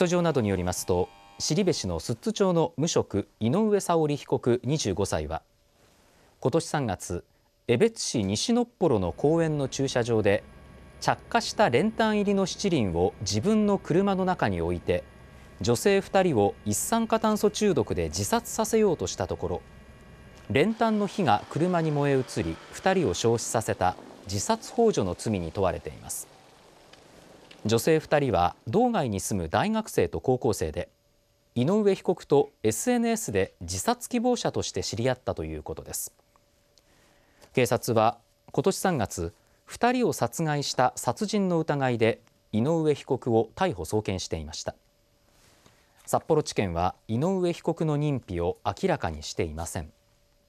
訴状などによりますと後志の寿都町の無職井上沙織被告25歳はことし3月江別市西のっぽろの公園の駐車場で着火した練炭入りの七輪を自分の車の中に置いて女性2人を一酸化炭素中毒で自殺させようとしたところ練炭の火が車に燃え移り2人を焼死させた自殺ほう助の罪に問われています。女性2人は道外に住む大学生と高校生で井上被告と SNS で自殺希望者として知り合ったということです警察は今年3月2人を殺害した殺人の疑いで井上被告を逮捕送検していました札幌地検は井上被告の認否を明らかにしていません